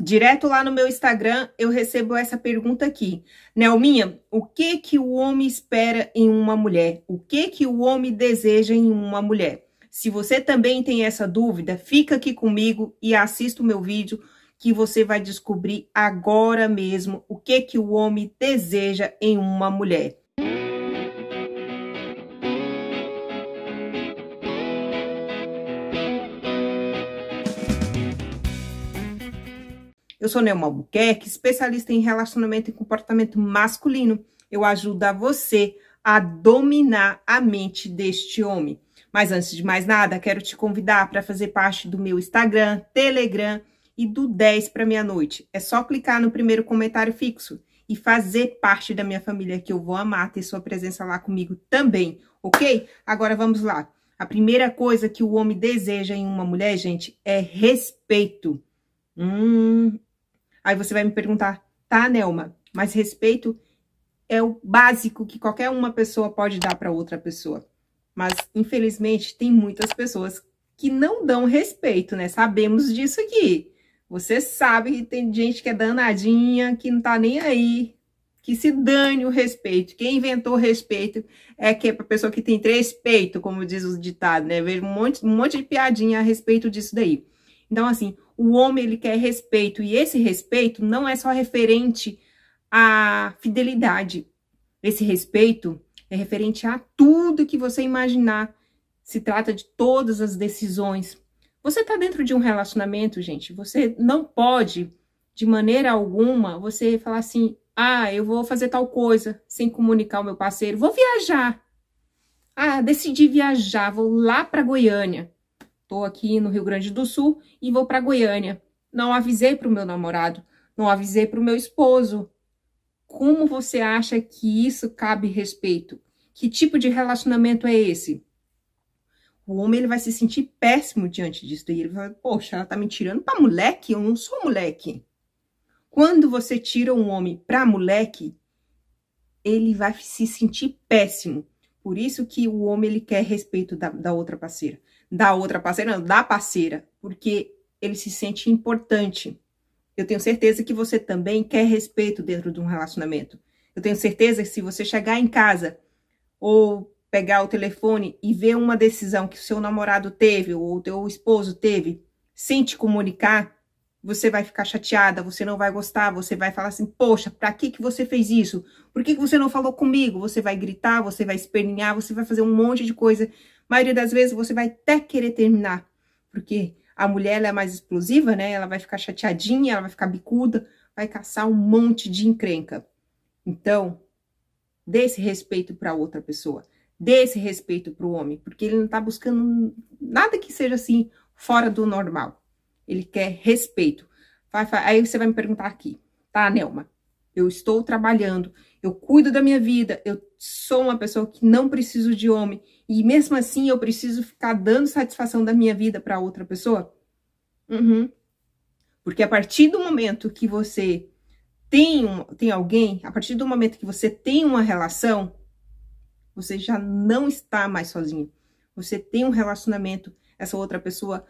Direto lá no meu Instagram, eu recebo essa pergunta aqui. Nelminha, o que que o homem espera em uma mulher? O que que o homem deseja em uma mulher? Se você também tem essa dúvida, fica aqui comigo e assista o meu vídeo que você vai descobrir agora mesmo o que que o homem deseja em uma mulher. Eu sou Neuma Albuquerque, especialista em relacionamento e comportamento masculino. Eu ajudo a você a dominar a mente deste homem. Mas antes de mais nada, quero te convidar para fazer parte do meu Instagram, Telegram e do 10 para meia-noite. É só clicar no primeiro comentário fixo e fazer parte da minha família, que eu vou amar ter sua presença lá comigo também, ok? Agora vamos lá. A primeira coisa que o homem deseja em uma mulher, gente, é respeito. Hum, Aí você vai me perguntar, tá, Nelma, mas respeito é o básico que qualquer uma pessoa pode dar para outra pessoa. Mas, infelizmente, tem muitas pessoas que não dão respeito, né? Sabemos disso aqui. Você sabe que tem gente que é danadinha, que não tá nem aí, que se dane o respeito. Quem inventou respeito é que é a pessoa que tem três peitos, como diz o ditado, né? Vejo um monte, um monte de piadinha a respeito disso daí. Então, assim, o homem ele quer respeito e esse respeito não é só referente à fidelidade. Esse respeito é referente a tudo que você imaginar. Se trata de todas as decisões. Você está dentro de um relacionamento, gente. Você não pode, de maneira alguma, você falar assim: ah, eu vou fazer tal coisa sem comunicar o meu parceiro. Vou viajar. Ah, decidi viajar, vou lá para Goiânia. Estou aqui no Rio Grande do Sul e vou para Goiânia. Não avisei para o meu namorado, não avisei para o meu esposo. Como você acha que isso cabe respeito? Que tipo de relacionamento é esse? O homem ele vai se sentir péssimo diante disso. E ele vai, poxa, ela está me tirando para moleque? Eu não sou moleque. Quando você tira um homem para moleque, ele vai se sentir péssimo. Por isso que o homem ele quer respeito da, da outra parceira da outra parceira, não, da parceira, porque ele se sente importante. Eu tenho certeza que você também quer respeito dentro de um relacionamento. Eu tenho certeza que se você chegar em casa ou pegar o telefone e ver uma decisão que o seu namorado teve ou o teu esposo teve, sem te comunicar, você vai ficar chateada, você não vai gostar, você vai falar assim, poxa, para que, que você fez isso? Por que, que você não falou comigo? Você vai gritar, você vai espernear, você vai fazer um monte de coisa maioria das vezes você vai até querer terminar, porque a mulher ela é mais explosiva, né? Ela vai ficar chateadinha, ela vai ficar bicuda, vai caçar um monte de encrenca. Então, dê esse respeito para outra pessoa, dê esse respeito para o homem, porque ele não está buscando nada que seja assim fora do normal. Ele quer respeito. Aí você vai me perguntar aqui, tá, Nelma? eu estou trabalhando, eu cuido da minha vida, eu sou uma pessoa que não preciso de homem e mesmo assim eu preciso ficar dando satisfação da minha vida para outra pessoa? Uhum. Porque a partir do momento que você tem, um, tem alguém, a partir do momento que você tem uma relação, você já não está mais sozinho. Você tem um relacionamento, essa outra pessoa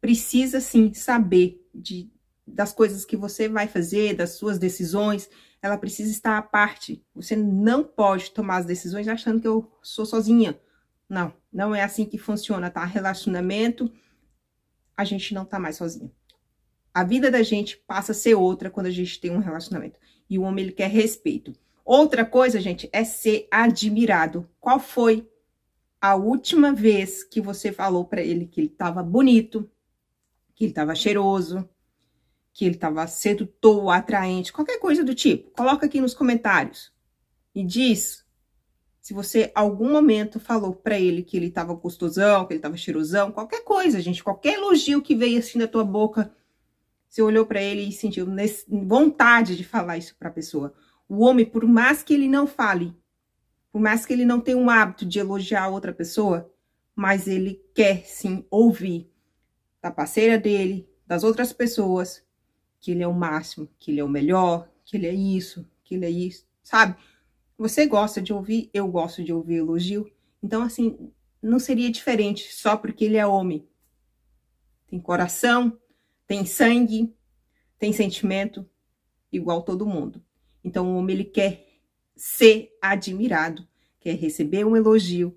precisa sim saber de das coisas que você vai fazer, das suas decisões, ela precisa estar à parte. Você não pode tomar as decisões achando que eu sou sozinha. Não, não é assim que funciona, tá? Relacionamento, a gente não tá mais sozinha. A vida da gente passa a ser outra quando a gente tem um relacionamento. E o homem, ele quer respeito. Outra coisa, gente, é ser admirado. Qual foi a última vez que você falou para ele que ele tava bonito, que ele tava cheiroso, que ele estava sedutor, atraente, qualquer coisa do tipo. Coloca aqui nos comentários e diz se você algum momento falou para ele que ele estava gostosão, que ele estava cheirosão, qualquer coisa, gente, qualquer elogio que veio assim da tua boca, você olhou para ele e sentiu vontade de falar isso para a pessoa. O homem, por mais que ele não fale, por mais que ele não tenha um hábito de elogiar outra pessoa, mas ele quer sim ouvir da parceira dele, das outras pessoas, que ele é o máximo, que ele é o melhor, que ele é isso, que ele é isso, sabe? Você gosta de ouvir, eu gosto de ouvir elogio. Então, assim, não seria diferente só porque ele é homem. Tem coração, tem sangue, tem sentimento, igual todo mundo. Então, o homem, ele quer ser admirado, quer receber um elogio.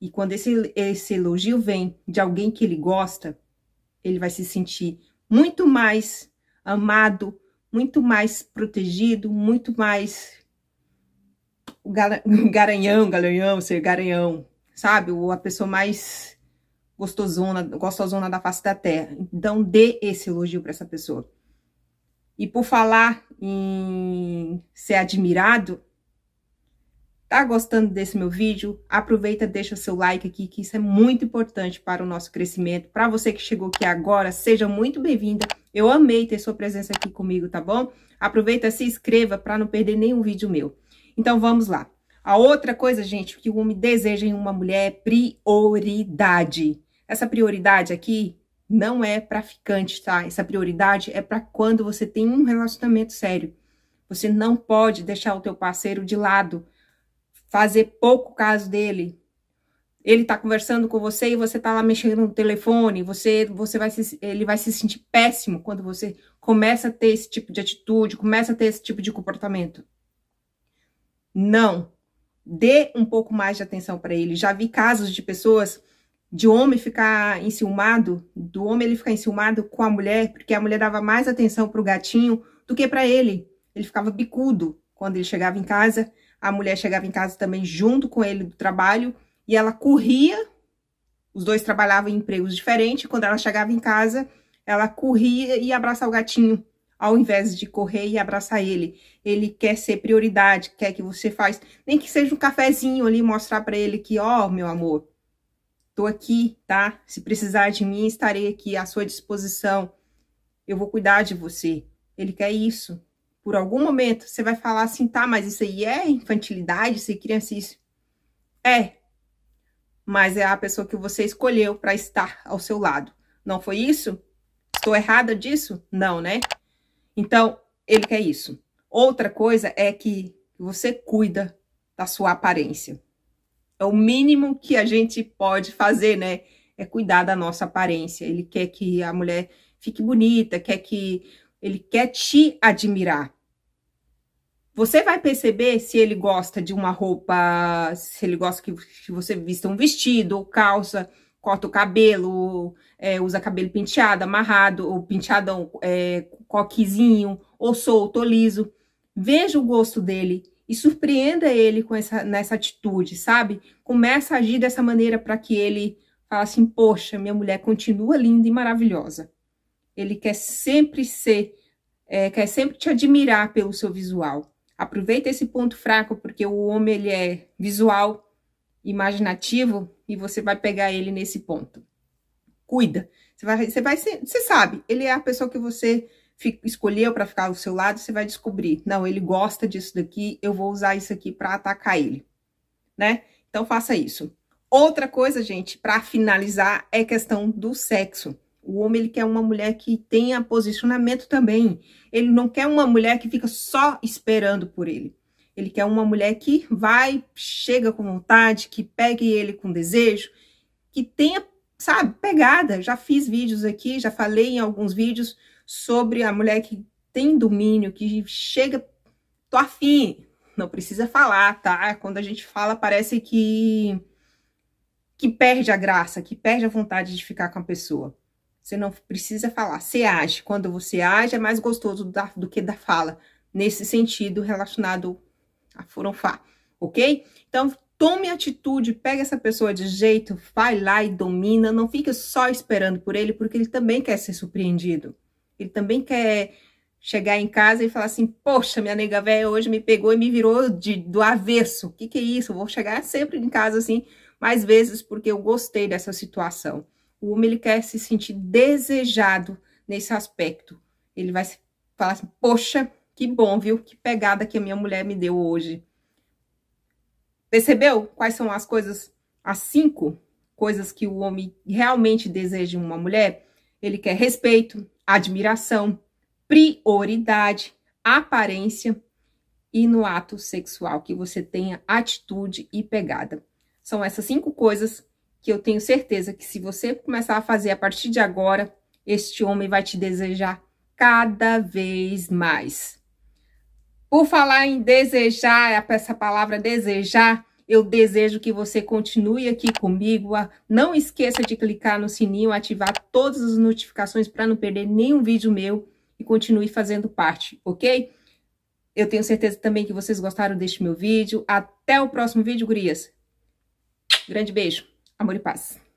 E quando esse, esse elogio vem de alguém que ele gosta, ele vai se sentir muito mais amado, muito mais protegido, muito mais o garanhão, garanhão, ser garanhão, sabe? Ou a pessoa mais gostosona, gostosona da face da terra. Então, dê esse elogio para essa pessoa. E por falar em ser admirado, tá gostando desse meu vídeo? Aproveita, deixa seu like aqui, que isso é muito importante para o nosso crescimento. Para você que chegou aqui agora, seja muito bem-vinda. Eu amei ter sua presença aqui comigo, tá bom? Aproveita, se inscreva para não perder nenhum vídeo meu. Então, vamos lá. A outra coisa, gente, que o homem deseja em uma mulher é prioridade. Essa prioridade aqui não é para ficante, tá? Essa prioridade é para quando você tem um relacionamento sério. Você não pode deixar o teu parceiro de lado, fazer pouco caso dele, ele tá conversando com você e você tá lá mexendo no telefone, você, você vai se, ele vai se sentir péssimo quando você começa a ter esse tipo de atitude, começa a ter esse tipo de comportamento. Não. Dê um pouco mais de atenção para ele. Já vi casos de pessoas de homem ficar enciumado, do homem ele ficar enciumado com a mulher, porque a mulher dava mais atenção pro gatinho do que para ele. Ele ficava bicudo quando ele chegava em casa, a mulher chegava em casa também junto com ele do trabalho e ela corria. Os dois trabalhavam em empregos diferentes. Quando ela chegava em casa, ela corria e abraçava o gatinho, ao invés de correr e abraçar ele. Ele quer ser prioridade, quer que você faz, nem que seja um cafezinho ali, mostrar para ele que, ó, oh, meu amor, tô aqui, tá? Se precisar de mim, estarei aqui à sua disposição. Eu vou cuidar de você. Ele quer isso. Por algum momento você vai falar assim, tá, mas isso aí é infantilidade, ser criancice. É, mas é a pessoa que você escolheu para estar ao seu lado. Não foi isso? Estou errada disso? Não, né? Então, ele quer isso. Outra coisa é que você cuida da sua aparência. É o mínimo que a gente pode fazer, né? É cuidar da nossa aparência. Ele quer que a mulher fique bonita, quer que ele quer te admirar. Você vai perceber se ele gosta de uma roupa, se ele gosta que, que você vista um vestido, calça, corta o cabelo, é, usa cabelo penteado, amarrado, ou penteadão, é, coquezinho, ou solto, ou liso. Veja o gosto dele e surpreenda ele com essa, nessa atitude, sabe? Começa a agir dessa maneira para que ele fale assim, poxa, minha mulher continua linda e maravilhosa. Ele quer sempre ser, é, quer sempre te admirar pelo seu visual. Aproveita esse ponto fraco, porque o homem ele é visual, imaginativo, e você vai pegar ele nesse ponto. Cuida. Você vai, você vai, você sabe, ele é a pessoa que você escolheu para ficar ao seu lado, você vai descobrir, não, ele gosta disso daqui, eu vou usar isso aqui para atacar ele, né? Então faça isso. Outra coisa, gente, para finalizar é questão do sexo. O homem ele quer uma mulher que tenha posicionamento também. Ele não quer uma mulher que fica só esperando por ele. Ele quer uma mulher que vai, chega com vontade, que pegue ele com desejo, que tenha, sabe, pegada. Já fiz vídeos aqui, já falei em alguns vídeos sobre a mulher que tem domínio, que chega, tô afim. Não precisa falar, tá? Quando a gente fala, parece que que perde a graça, que perde a vontade de ficar com a pessoa. Você não precisa falar, você age. Quando você age, é mais gostoso da, do que da fala, nesse sentido relacionado a furunfar, ok? Então, tome atitude, pega essa pessoa de jeito, vai lá e domina, não fica só esperando por ele, porque ele também quer ser surpreendido. Ele também quer chegar em casa e falar assim: Poxa, minha nega velha hoje me pegou e me virou de, do avesso. O que, que é isso? Eu vou chegar sempre em casa assim, mais vezes, porque eu gostei dessa situação. O homem ele quer se sentir desejado nesse aspecto. Ele vai falar assim: Poxa, que bom, viu? Que pegada que a minha mulher me deu hoje. Percebeu quais são as coisas, as cinco coisas que o homem realmente deseja em uma mulher? Ele quer respeito, admiração, prioridade, aparência e no ato sexual que você tenha atitude e pegada. São essas cinco coisas que eu tenho certeza que se você começar a fazer a partir de agora, este homem vai te desejar cada vez mais. Por falar em desejar, é essa palavra desejar, eu desejo que você continue aqui comigo. Não esqueça de clicar no sininho, ativar todas as notificações para não perder nenhum vídeo meu e continue fazendo parte, ok? Eu tenho certeza também que vocês gostaram deste meu vídeo. Até o próximo vídeo, gurias. Grande beijo. Amor e paz.